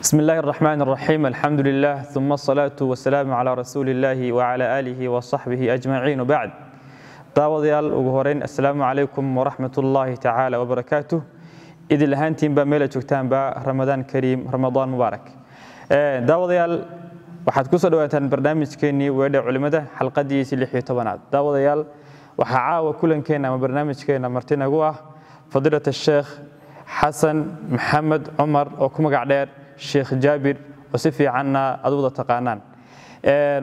بسم الله الرحمن الرحيم الحمد لله ثم الصلاة والسلام على رسول الله وعلى آله وصحبه أجمعين وبعد داوديال وغورين السلام عليكم ورحمة الله تعالى وبركاته إذ الهانتين بميلة جوكتان با رمضان كريم رمضان مبارك داوديال وحد كسر دوات برنامج كيني ويدا علم حلقة ديسي لحية طبانات داوديال وحعاوة كل كينا برنامج كينا مرتين أقوى فضيلة الشيخ حسن محمد عمر وكما قعدير sheikh jaabir oo si fiicanna ad wada taqaanaan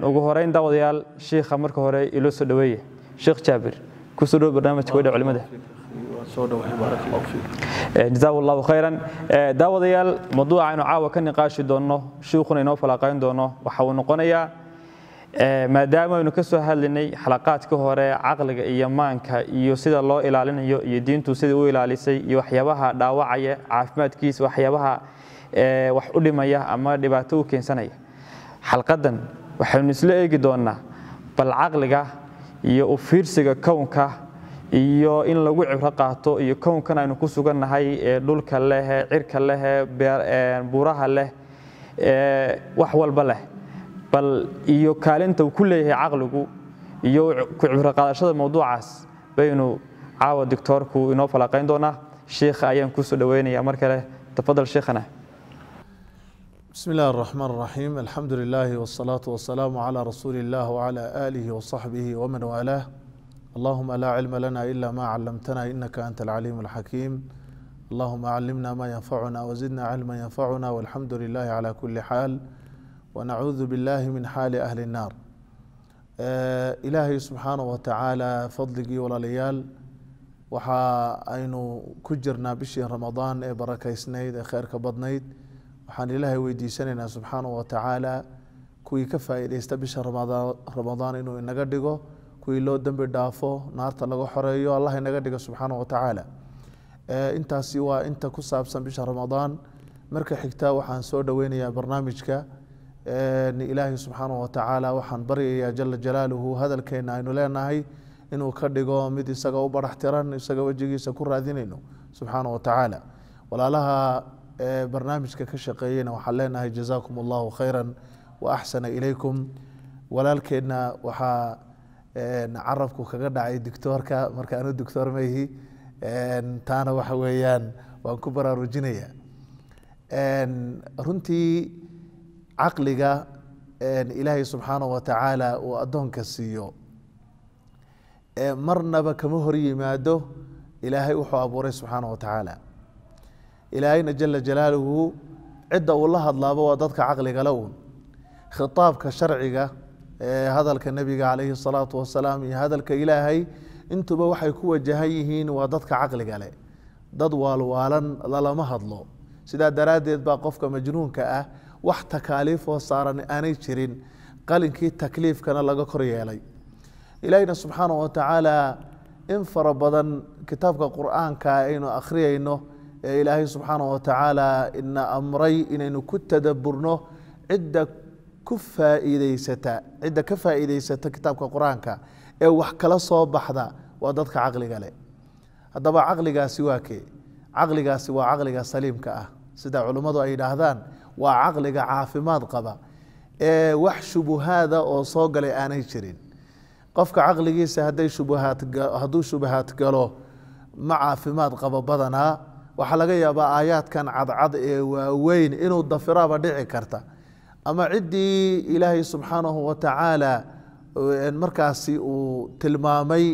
ugu horayn daawadayaal shiikha marka hore iloo soo dhaweeye sheikh jaabir kusoo dhow barnaamijka wadha culimada jazaak allahu khayran daawadayaal mawduuca aynu caawa ka niqaashi doonno shiikhuna inoo falaaqayn doono waxa uu noqonayaa maadaama aynu ka soo hadlinay xalaqaadka hore caqliga iyo maanka iyo sida loo ilaalinayo iyo diintu sida u ilaalisay iyo waxyaabaha dhaawacaya caafimaadkiisa waxyaabaha wax u dhimaya ama dhibaato u keensanaya xalqadan waxaynu isla eegi doonaa bal caqliga iyo u fiirsiga kownka iyo in lagu cibro qaato iyo kownkan aynu ku sugannahay ee dhulka leh cirka leh buuraha leh wax walba leh bal iyo kaalinta uu ku leeyahay caqligu iyo ku cibraqaadashada mawduucaas baynu caawa doctoorku inoo falaqayn doonaa sheikha ayaan kusoo dhaweynaya mar kale tafadal sheikhana بسم الله الرحمن الرحيم الحمد لله والصلاة والسلام على رسول الله وعلى آله وصحبه ومن والاه اللهم لا علم لنا إلا ما علمتنا إنك أنت العليم الحكيم اللهم علمنا ما ينفعنا وزدنا علما ينفعنا والحمد لله على كل حال ونعوذ بالله من حال أهل النار إلهي سبحانه وتعالى فضلقي ولاليال ليال waxaa aynu ku jirnaa bishii ramadaan ee barakhaysnayd ee kheyrka badnayd waxaan ilaahay weydiisanaynaa subxaanahu watacaala kuwii ka faa'iidaysta bisha ramadaan inuu inaga dhigo kuwii loo dembi dhaafo naarta laga xoreeyo allah inaga dhiga subxaanahu watacaala intaasi waa inta ku saabsan bisha ramadaan marka xigta waxaan soo dhoweynayaa barnaamijka ilaahay subxaanahu watacaala waxaan baryayaa jala jalaaluhu hadalkeena aynu leenahay inuu ka dhigo mid isaga u barax tiran isaga wejigiisa ku raadinayno subxaanahu watacaala walaalaha barnaamijka ka shaqeeyeyna waxaan leenahay jazakum allahu khayran wa axsana ilaykum walaalkeenna waxaa carabku kaga dhacay dictoorka marka anu dictoor maihi taana waxa weeyaan waan ku baraarujinaya runtii caqliga ilaahay subxaanaه wa tacaala uu addoonka siiyo marnaba kama hor yimaado ilaahay wuxuu abuuray subxaanaه wa tacaala ilaahayna jala jalaaluhu cidda uu la hadlaabo waa dadka caqligale uun khitaabka sharciga ee hadalka nebiga calayhi salaatu wasalaam iyo hadalka ilaahay intuba waxay ku wajahan yihiin waa dadka caqliga leh dad waalwaalan lalama hadlo sidaa daraaddeed baa qofka majnuunka ah wax takaaliifoo saaran aanay jirin qalinkii takliifkana laga kor yeelay ilaahina subxaana wa tacaala in fara badan kitaabka qur-aanka aynu akhriyayno ee ilaahay subxaana watacaala ina amray inaynu ku tadaburno cidda ku faaiideysata cidda ka faaiidaysata kitaabka qur-aanka ee wax kala soo baxda waa dadka caqliga leh haddaba caqligaasi waa kee caqligaasi waa caqliga saliimka ah sida culummadu ay yidhaahdaan waa caqliga caafimaad qaba ee wax shubuhaada oo soo galay aanay jirin qofka caqligiisa hadday shubuhaad hadduu shubahaad galo ma caafimaad qabo badanaa waxaa laga yaabaa aayaadkan cadcad ee waaweyn inuu dafiraaba dhici karta ama ciddii ilaahay subxaanahu watacaala markaasi uu tilmaamay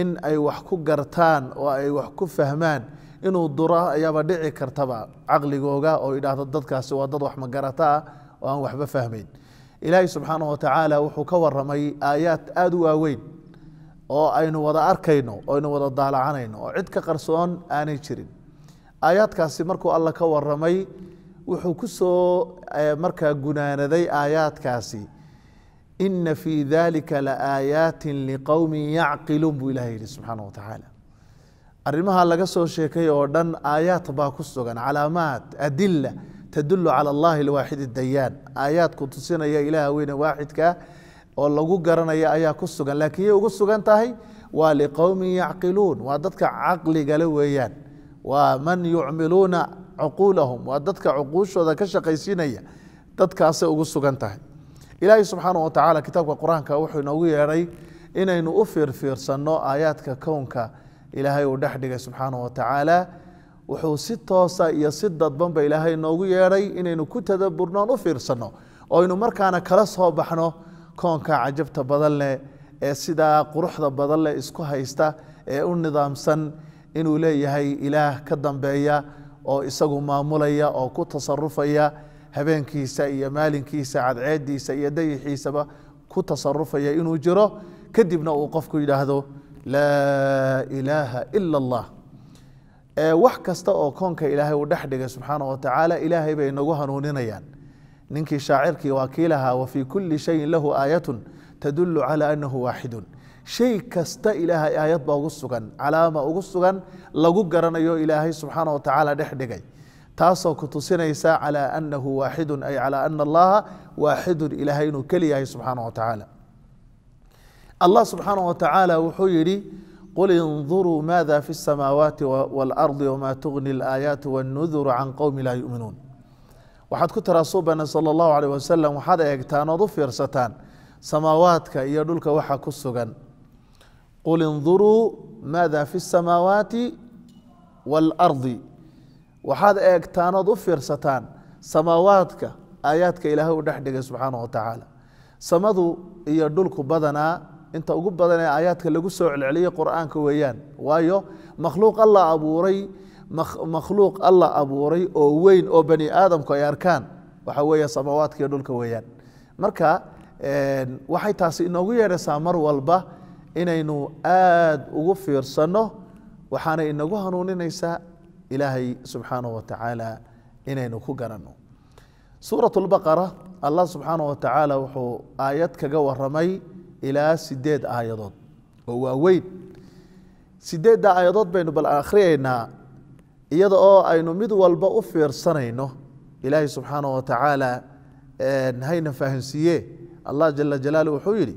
in ay wax ku gartaan oo ay wax ku fahmaan inuu dura ayaaba dhici kartaba caqligooga oo idhaahdo dadkaasi waa dad wax magarata ah oo aan waxba fahmayn ilaahay subxaanahu watacaala wuxuu ka waramay aayaad aada u waaweyn oo aynu wada arkayno o aynu wada daalacanayno oo cid ka qarsoon aanay jirin aayaadkaasi markuu alla ka waramay wuxuu ku soo eh, markaa gunaanaday aayaadkaasi ina fii dalika laaayaati liqowmi yacqiluun buu ilaha yihi subxaana wa tacaala arrimaha laga soo sheekay oo dhan aayaad baa ku sugan calaamaad adila tadulu cala allahi alwaaxid dayaan aayaad tusinaya ilaaha weyne waaxidka oo lagu garanaya ayaa ku sugan laakiin yay ugu sugan tahay waa liqowmin yacqiluun waa dadka caqligale weeyaan waa man yucmiluuna cuquulahum waa dadka cuquushooda ka shaqaysiinaya dadkaasay ugu sugan tahay ilaahay subxaana wa tacaala kitaabka qur-aanka wuxuu inoogu yeedhay inaynu u fiirfiirsanno aayaadka kownka ilaahay uu dhex dhigay subxaana wa tacaala wuxuu si toosa iyo si dadbanba ilaahay inoogu yeedhay inaynu ku tadaburno on u fiirsanno oo aynu markaana kala soo baxno koonka cajabta badan leh ee sidaa quruxda badan leh isku haysta ee u nidaamsan inuu leeyahay ilaah ka dambeeya oo isagu maamulaya oo ku tasarufaya habeenkiisa iyo maalinkiisa cadceediisa iyo dayixiisaba ku tasarufaya inuu jiro kadibna uu qofku yidhaahdo laa ilaaha ila allah wax kasta oo koonka ilaahay uu dhex dhigay subxaana wa ilaahay bay nagu hanuuninayaan ninkii shaacirkii waa kii lahaa wa fii kuli shayin lahu aayatun tadulu cala anahu waaxidun shay kasta ilaahay aayad baa ugu sugan calaama ugu sugan lagu garanayo ilaahay subxaana wa tacaala dhex dhigay taasoo ku tusinaysa calaa anahu waaxidun ay calaa ana allaha waaxidun ilaahay inuu keli yahay subxaana wa tacaala allah subxaana wa tacaala wuxuu yidhi qul induruu maada fi اsamaawaati wاlardi wma tugni اlaayaatu wاnnuduru can qowmi laa yuminuun waxaad ku taraasuubana salى اllahu alيh wasalam waxaad eegtaan ood u fiirsataan samaawaadka iyo dhulka waxa ku sugan qul induruu maada fi اsamaawaati wاlardi waxaad eegtaanood u fiirsataan samaawaadka aayaadka ilaahay u dhex dhigay subxaana wa tacaala samadu iyo dhulku badanaa inta ugu badanee aayaadka lagu soo celceliyo qur'aanka weeyaan waayo makhluuq alla abuuray makhluuq alla abuuray oo weyn oo bani aadamku ay arkaan waxa weeye samaawaadka iyo dhulka weeyaan marka waxay taasi inoogu yeedhaysaa mar walba inaynu aad ugu fiirsanno waxaana inagu hanuuninaysaa ilaahay subxaanaه wa tacaala inaynu ku garanno suuraة اlbaqara allah subxaanaه wa tacaala wuxuu aayad kaga waramay ilaa sideed aayadood oo waaweyn sideedda aayadood baynu bal akhriyaynaa iyada oo aynu mid walba u fiirsanayno ilaahay subxaanaه wa tacaala hayna fahansiiye allah jala jalaalu wuxuu yidhi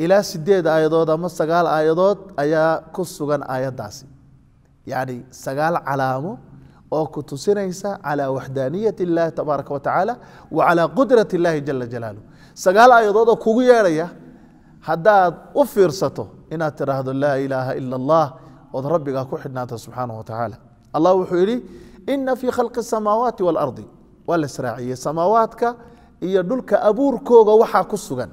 ilaa sideed aayadood ama sagaal aayadood ayaa ku sugan aayaddaasi yacni sagaal calaamo oo ku tusinaysa calaa waxdaaniyat illaahi tabaaraka wa tacaala wa calaa qudrat illaahi jala jalaalu sagaal aayadoodoo kugu yeedhaya haddaad u fiirsato inaad tidhaahdo laa ilaaha ila allah ood rabbigaa ku xidhnaanta subxaanahu wa tacaala allah wuxuu yidhi ina fii khalqi asamaawaati waalardi waa la israaciyey samaawaadka iyo dhulka abuurkooga waxaa ku sugan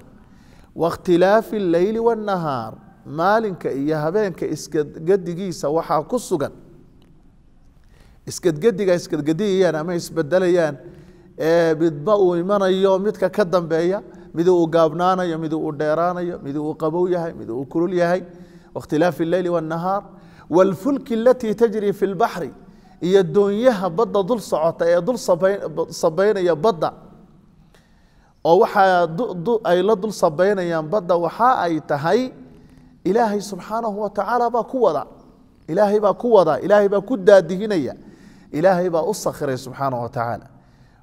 wakhtilaafi اleyli wالnahaar maalinka iyo habeenka isgadgadigiisa waxaa ku sugan isgadgadiga isgadgadiyayaan ama isbedelayaan midba uu imanayo midka ka dambeeya miduu uu gaabnaanayo miduu uu dheeraanayo miduu uu qabow yahay miduu uu kulul yahay wakhtilaafi اleyli wالnahaar wاlfulki alatii tajri fi اlbaxri iyo doonyaha badda dul socota ee dul sabaynaya badda oo waxaa dudu ay la dul sabaynayaan badda waxa ay tahay ilaahay subxaanahu watacaala baa ku wada ilaahay baa ku wada ilaahay baa ku daadihinaya ilaahay baa u sakhiray subxaanahu watacaala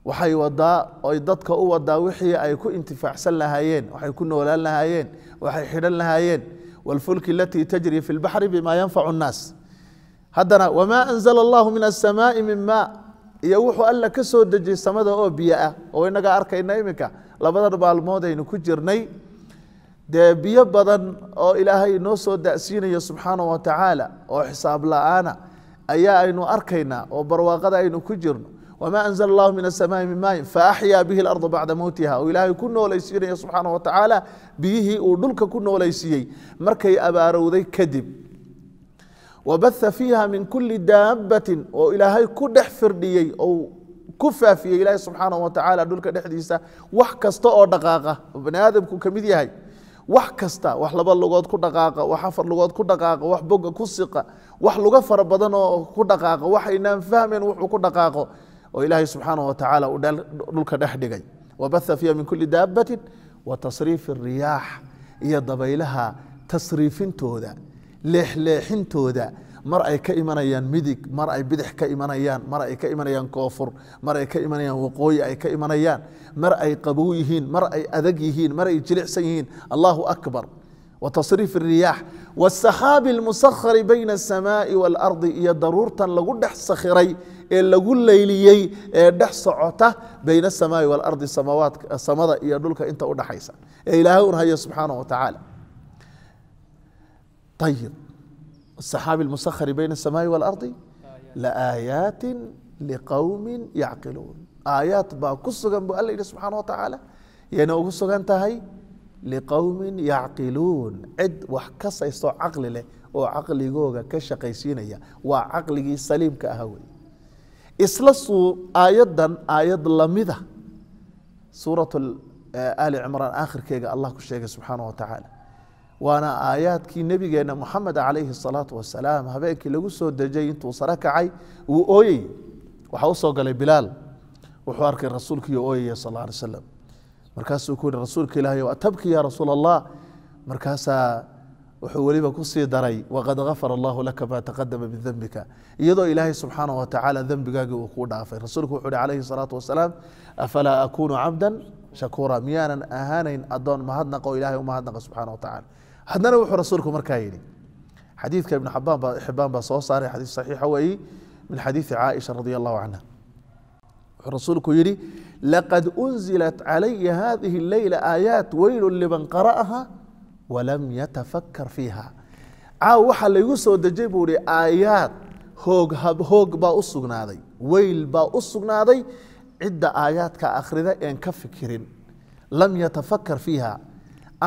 waxay wadaa ay dadka u wadaa wixii ay ku intifaacsan lahaayeen waxay ku noolaan lahaayeen waxay xidhan lahaayeen wاlfulki alatii tajri fi اlbaxri bima yanfacu الnaas haddana wma anzla اllahu min aلsamaaءi min ma iyo wuxuu alla ka soo dejiyey samada oo biyo ah oo inagaa arkayna iminka labada maalmood aynu ku jirnay dee biyo badan oo ilaahay inoo soo dasiinayo subxaana wa tacaala oo xisaab la-aana ayaa aynu arkaynaa oo barwaaqada aynu ku jirno wamaa anzla اllahu min asamaai min maayin faaxyaa bihi اlarda bacda mowtiha oo ilaahay ku noolaysiinaya subxaana wa tacaala biyihii uu dhulka ku noolaysiiyey markay abaarowday kadib wabaha fiiha min kuli daabati oo ilaahay ku dhex firdhiyey ku faafiye ilaahi subxaanaه wa tacaala dhulka dhexdiisa wax kasta oo dhaqaaqa oo bani aadamku ka mid yahay wax kasta wax laba lugood ku dhaqaaqa wax afar lugood ku dhaqaaqa wax boga ku siqa wax luga fara badan oo ku dhaqaaqa waxaynaan fahmayn wuxuu ku dhaqaaqo oo ilaahay subxaanaه wa tacaala uu dhulka dhex dhigay wabaha fiiha min kuli daabati wa tasriifi الriyaax iyo dabaylaha tasriifintooda leexleexintooda mar ay ka imanayaan midig mar ay bidix ka imanayaan mar ay ka imanayaan koofur mar ay ka imanayaan waqooyi ay ka imanayaan mar ay qabow yihiin mar ay adag yihiin mar ay jilicsan yihiin allahu akbar watasriif الriyaax wاsakhaabi اlmusahari bayna الsamaaءi wاlardi iyo daruurtan lagu dhex sakhiray ee lagu layliyey ee dhex socota bayna الsamaaءi wاlardi samada iyo dhulka inta udhaxaysa ee ilaahay un hayo subxaanaه wa tacaala ayib السحاب المسخر بين السماء والأرض لآيات لقوم يعقلون آيات با كسغن بو الله سبحانه وتعالى يعني ugu sugan tahay liqowmin yacqiluun cid wax ka saysto caqli leh oo caqligooga ka shaqaysiinaya waa caqligii saliimka ahaa wey isla suu aayaddan aayad lamida suuratu ali cimraan aakhirkeega allah ku sheegay subxaana wa tacaala waana aayaadkii nebigeena muxamed calayhi الsalaatu wasalaam habeenkii lagu soo dejay intuu sare kacay wuu ooyey waxaa usoo galay bilaal wuxuu arkay rasuulkiiyo ooyaya sal alay slam markaasuu ku yihi rasuulka ilaahay atabki ya rasuul allah markaasaa wuxuu weliba kusii daray waqad afara allahu laka maa taqadama min dembika iyadoo ilaahay subxaanah watacaala dembigaagii uu kuu dhaafay rasuulku wuxu uhi calayhi salaatu wasalaam afalaa akunu cabdan shakuura miyaanan ahaanayn adoon mahadnaqo ilahay u mahadnaqa subxana wa tacala haddana wuxuu rasuulku markaa yihi xadiidka ibn abaan xibaan baa soo saaray xadiid saxiixa ah weeye min xadiidi caaisha radi allahu canha wuxuu rasuulku yihi laqad unzilat calaya hadihi leyla aayaat weylu liman qara'aha walam yatafakar fiiha caaw waxaa laygu soo dejay buu hi aayaad hoog hoog baa u sugnaaday weyl baa u sugnaaday cidda aayaadka akhrida een ka fikirin lam yatafakar fiiha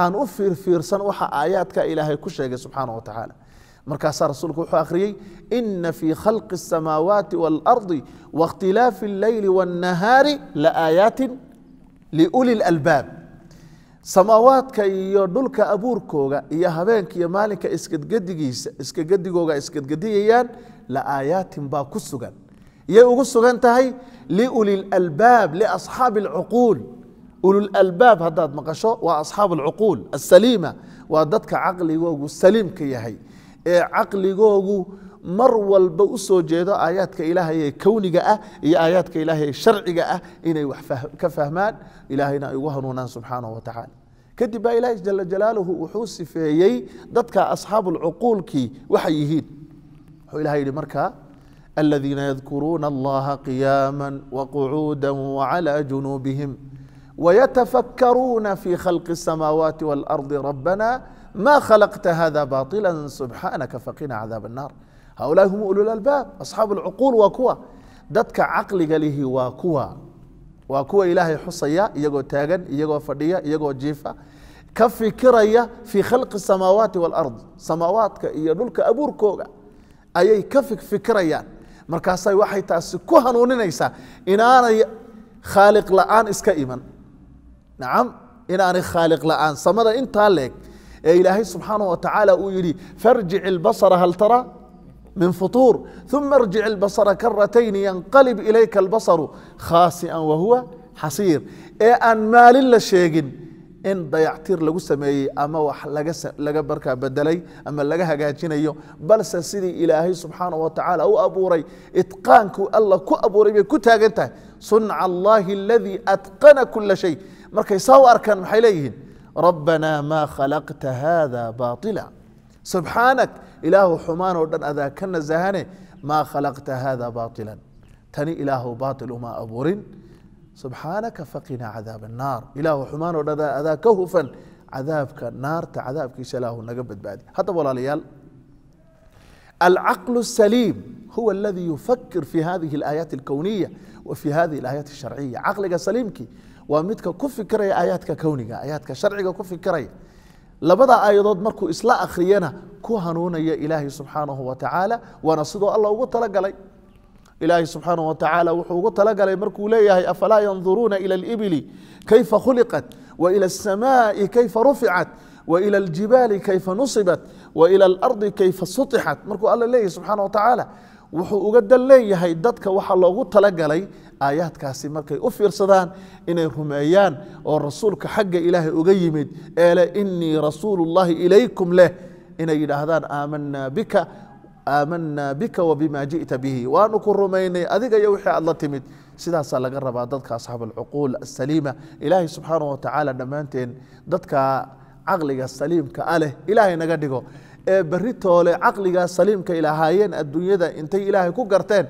aan u fiirfiirsan waxa aayaadka ilaahay ku sheegay subxaana wa tacaala markaasaa rasuulku wuxuu akhriyey ina fii khalqi الsamaawaati wاlardi waاkhtilaafi اlleyli wاnnahaari laaayaatin liuli اlalbaab samaawaadka iyo dhulka abuurkooga iyo habeenka iyo maalinka iskadgadigiisa iskagedigooga iskadgadiyayaan laaayaatin baa ku sugan yay ugu sugan tahay liuli اlalbaab liasxaabi اlcuquul ululalbaab haddaad maqasho waa asxaab alcuquul asaliima waa dadka caqligoogu saliimka yahay ee caqligoogu mar walba u jeedo aayaadka ilaahay ee kowniga ah iyo aayaadka ilaahay ee sharciga ah inay wax ka fahmaan ilaahayna ay ugu hanuunaan subxaanahu wa tacaala kadib baa ilaahay jala jalaaluhu wuxuu sifeeyey dadka asxaabuulcuquulkii waxay yihiin wuxuu ilahay yihi markaa aladiina yadkuruuna allaha qiyaama waqucuuda wacalaa junuubihim ويتفكرون في خلق السماوات والارض ربنا ما خلقت هذا باطلا سبحانك فقنا عذاب النار هؤلاء هم اولو الالباب اصحاب العقول وكوا dadka caqliga lihi waa kuwa waa kuwa ilaahay xusaya iyagoo taagan iyagoo fadhiya iyagoo jiifa ka fikiraya fii khalqi samaawaati walard samaawaadka iyo dhulka abuurkooga ayay ka fikirayaan markaasay waxay taasi ku hanuuninaysaa inaanay khaaliq la'aan iska iman nacam inaanay khaaliq la'aan samada intaa leeg ee ilaahay subxaanaه wa uu yihi farjic اlbasra hal tara min futuur ثuma arjic اlbasra karatayn yanqalib ilayka اlbasaru khaasian wahuwa xasiir ee aan maalin la sheegin in dayactir lagu sameeyey ama wax laga markaa bedelay ama laga hagaajinayo balse sidii ilaahay subxaanaه wa u abuuray itqaankuu allah ku abuuray bay ku taagan tahay sunca اllahi اladii atqana kula shay markay saa u arkaan maxay leeyihiin rabbanaa maa khalaqta haada baaila subxaanak ilaahu xumaan oo dhan adaa ka nasahane maa khalaqta haada baailan tani ilaahu baail uma abuurin subxaanaka faqinaa cadaab annaar ilaahu xumaan oo dhan adaa ka hufan cadaabka naarta cadaabkiisa ilaahu naga badbaadi haddaba walaalayaal العقل السليم هو الذي يفكر في هذه الآيات الكونية وفي هذه الآيات الشرعية عقلك سليمك waa midka ku fikiraya ayaadka kowniga ayaadka sharciga ku fikiraya labada aayadood markuu isla akhriyana ku hanuunaya ilaahay subxaanahu watacaala waana sidoo alla ugu talagalay ilaahay subxaanahu watacaala wuxuu ugu talagalay markuu leeyahay afalaa yanduruuna ila alibili kayfa khuliqat waila asamaai kayfa ruficat waila aljibaali kayfa nusibat waila alardi kayfa sutixat markuu alla leeyahay subxaana watacaala wuxuu uga dan leeyahay dadka waxaa loogu talagalay aayaadkaasi markay u fiirsadaan inay rumeeyaan oo rasuulka xagga ilaahay uga yimid eele inii rasuulu llaahi ilaykum leh inay yidhaahdaan aamanaa bika aamanaa bika wabima ji'ta bihi waanu ku rumaynay adiga iyo wixii aad la timid sidaasaa laga rabaa dadka asxaab alcuquul asaliima ilaahay subxaanah watacaala dhammaanteen dadka caqliga saliimka a ah leh ilaahay naga dhigo ee beri toole caqligaa saliimka ilahaayeen adduunyada intay ilaahay ku garteen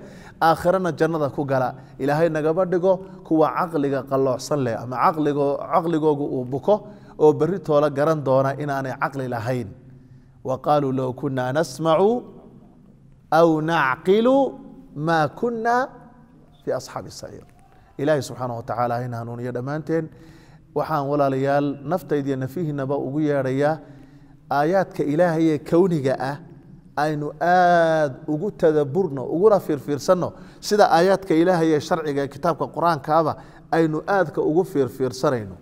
aakhirana jannada ku gala ilaahay nagama dhigo kuwa caqliga qalloocsan leh ama caqligoogu uu buko oo beri garan doona inaanay caqli lahayn wa qaaluu low kunaa nasmacu aw nacqilu maa kunna fii asxaabi saciir ilaahay subxaana wa tacaala hayna hanuuniyo dhammaanteen waxaan walaalayaal naftaydiiyo nafihiinaba ugu yeedhayaa aayaadka ilaahayee kowniga ah aynu aad ugu tadaburno uguna fiirfiirsanno sida aayaadka ilaahayee sharciga ee kitaabka qur-aankaaba aynu aadka ugu fiirfiirsanayno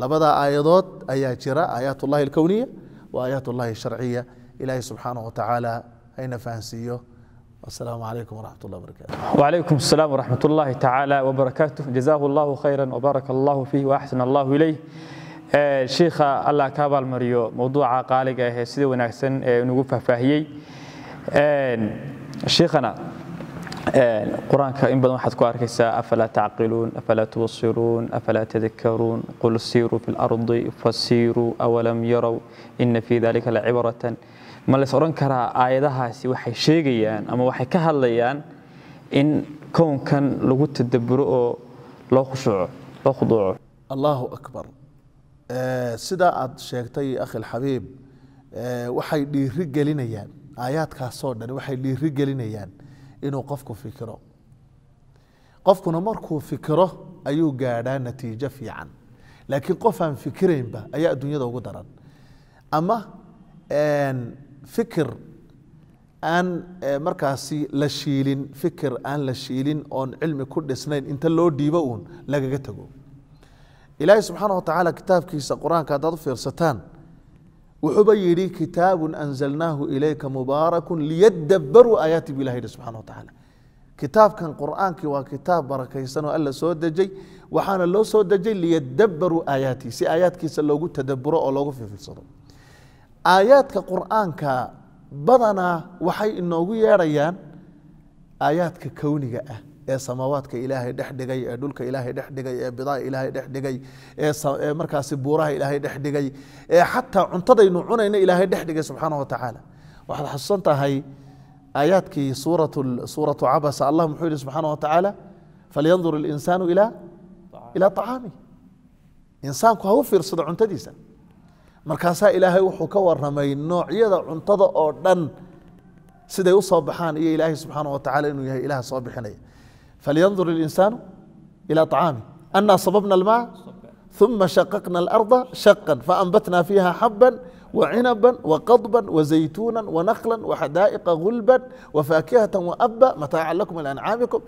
labada aayadood ayaa jira aayaat ullahi alkowniya wa aayaat ullahi sharciya ilaahay subxaanah wa tacaala hayna fahansiiyo السلام عليكم ورحمة الله وبركاته وعليكم السلام ورحمة الله تعالى وبركاته جزاه الله خيرا وبارك الله فيه وأحسن الله إليه شيخ الله كابال مريو موضوع قالك سيدي ونحسن نقول فهي شيخنا القران كريم بدون حد كواركسا افلا تعقلون افلا تبصرون افلا تذكرون قل سيروا في الارض فسيروا اولم يروا ان في ذلك لعبرة ما اللي صورن كرا ايدها سي وحي اما وحي كهليان ان كون كان لو الدبرؤ لو خشوع لو خضوع الله اكبر Eh, sida aad sheegtay akhil xabiib eh, waxay dhiiri gelinayaan aayaadkaasoo dhan waxay dhiiri inuu qofku fikiro qofkuna markuu fikiro ayuu gaadhaa natiijo fiican laakiin qof aan fikiraynba ayaa adduunyada ugu daran ama fikir aan eh, markaasi la shiilin fikir aan la shiilin oon cilmi ku dhisnayn inta loo dhiibo uun lagaga tago ilaahay subxaana wa tacaala kitaabkiisa qur-aanka haddaad u fiirsataan wuxuuba yidhi kitaabun anzalnaahu ilayka mubaarakun liyadabaruu aayaati bu ilah yidhi subxana wa tacaala kitaabkan qur'aankii waa kitaab barakaysan oo alla soo dejay waxaana loo soo dejay liyadabaruu aayaatii si aayaadkiisa loogu tadaburo oo loogu fiifiirsado aayaadka qur'aanka badanaa waxay inoogu yeedhayaan aayaadka kowniga ah ee samaawaadka ilaahay dhex dhigay ee dhulka ilaahay dhex dhigay ee bidaa ilaahay dhex dhigay ee markaasi buuraha ilaahay dhex dhigay ee xataa cuntadaynu cunayna ilaahay dhex dhigay subxaana wa tacaala waxaad xasuusan tahay aayaadkii suurat suuratu cabasa allah muxuu yihi subxaana wa tacaala falyandur ilinsaanu ilaa ilaa acaamih insaanku ha u fiirsado cuntadiisa markaasaa ilaahay wuxuu ka waramay noocyada cuntada oo dhan siday u soo baxaan iyo ilaahay subxaana wa tacala inuu yahay ilaah soo bixinaya فلينظر الإنسان إلى طعامه أنا صببنا الماء ثم شققنا الأرض شقا فأنبتنا فيها حبا وعنبا وقضبا وزيتونا ونخلا وحدائق غلبا وفاكهة وأبا متاعا لكم لأنعامكم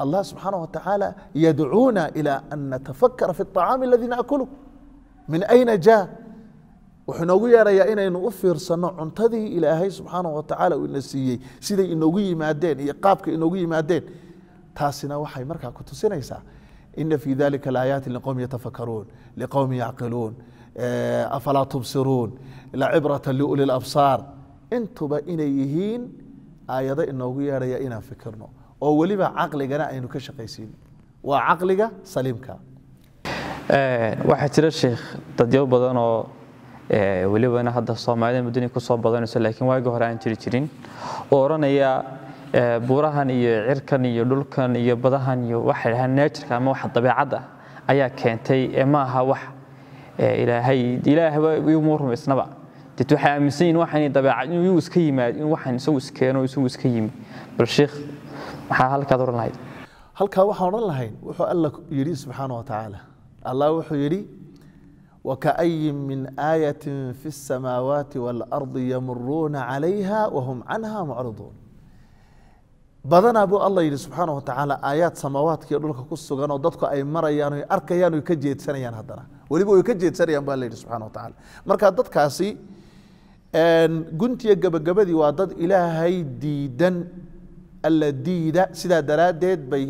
الله سبحانه وتعالى يدعونا إلى أن نتفكر في الطعام الذي نأكله من أين جاء وحنا ويا ريائنا إن أفر صنع cuntadii ilaahai subxaana wa tacaala uu ina siiyey siday inoogu yimaadeen iyo qaabka inoogu yimaadeen taasina waxay markaa ku tusinaysaa ina fii dalika laayaati liqowmi yatafakaruun liqowmi yacqiluun afalaa tubsiruun lacibrata liuli labsaar intuba inay yihiin aayado inoogu yeedhaya inaan fikirno oo weliba caqligana aynu ka shaqaysiino waa caqliga saliimka waxaa jira sheikh dadyo badan oo welibana hadda soomaalida muddani ku badanayso laakiin waagii hore aan jiri jirin oo odhanaya بورهان يا عركان يا لولكان يا بدهان يا واحد هالناتر كان مو حد طبيعة ده أيها كان تي ما ها واحد إلى هاي إلى ها يمر بس نبع تتوحى مسين واحد طبيعة يوس كيما واحد سوس كانوا يسوس كيما بالشيخ هل كذور الله هل كوا حور الله هين وحقل لك يري سبحانه وتعالى الله وحيري وكأي من آية في السماوات والأرض يمرون عليها وهم عنها معرضون badanaa buu alla yidhi subxaana watacaala aayaad samaawaadkiiyo dhulka ku sugan oo dadku ay marayaan o arkayaan oy ka jeedsanayaan haddana weliba way ka jeedsanayaan baa la yidhi subxana watacaala marka dadkaasi guntiya gabagabadii waa dad ilaahay diidan alla diida sidaa daraaddeed bay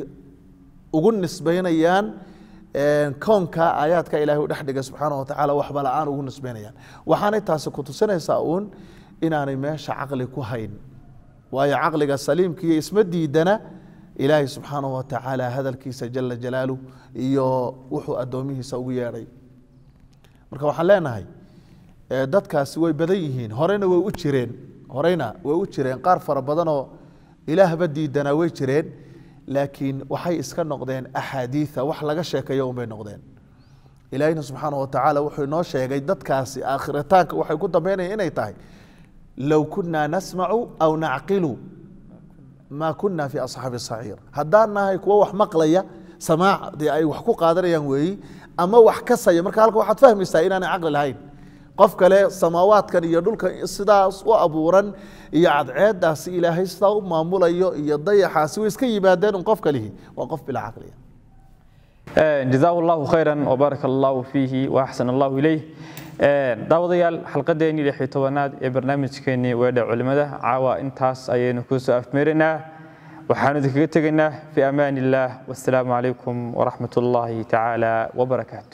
ugu nisbaynayaan koonka aayaadka ilahay u dhexdhiga subxaana watacaala waxba la-aan ugu nisbaynayaan waxaanay taasi ku tusinaysaa uun inaanay meesha caqli ku hayn waayo caqliga saliimkiiyo isma diidana ilaahay subxaanahu watacaala hadalkiisa jala jalaaluh iyo wuxuu addoomihiisa ugu yeedhay marka waxaan leenahay dadkaasi way badan yihiin horena way u jireen horeyna way u jireen qaar fara badanoo ilaahba diidanaa way jireen laakiin waxay iska noqdeen axaadiia wax laga sheekayo unbay noqdeen ilaahina subxaana watacaala wuxuu inoo sheegay dadkaasi aakhiritaanka waxay ku dambeynaya inay tahay low kunaa nasmacu aw nacqilu maa kunaa fii asxaabi saciir haddaan nahay kuwo wax maqlaya samaac dee ay wax ku qaadanayaan weeyi ama wax kasaya marka halka waxaad fahmaysaa inaanay caqli lahayn qof kale samaawaadkan iyo dhulkan sidaas u abuuran iyo cadceedaasi ilaahay sidaa u maamulayo iyo dayaxaasi way iska yimaadeen un qof kalihi waa qof bilaa caqliya آه، جزاه الله خيرا وبارك الله فيه وأحسن الله إليه آه، داوضي الحلقة ديني لحي توانات إيه برنامج كيني ويدع علمده عاوى انتاس اي نكوس افميرنا وحانو ذكرتنا في أمان الله والسلام عليكم ورحمة الله تعالى وبركاته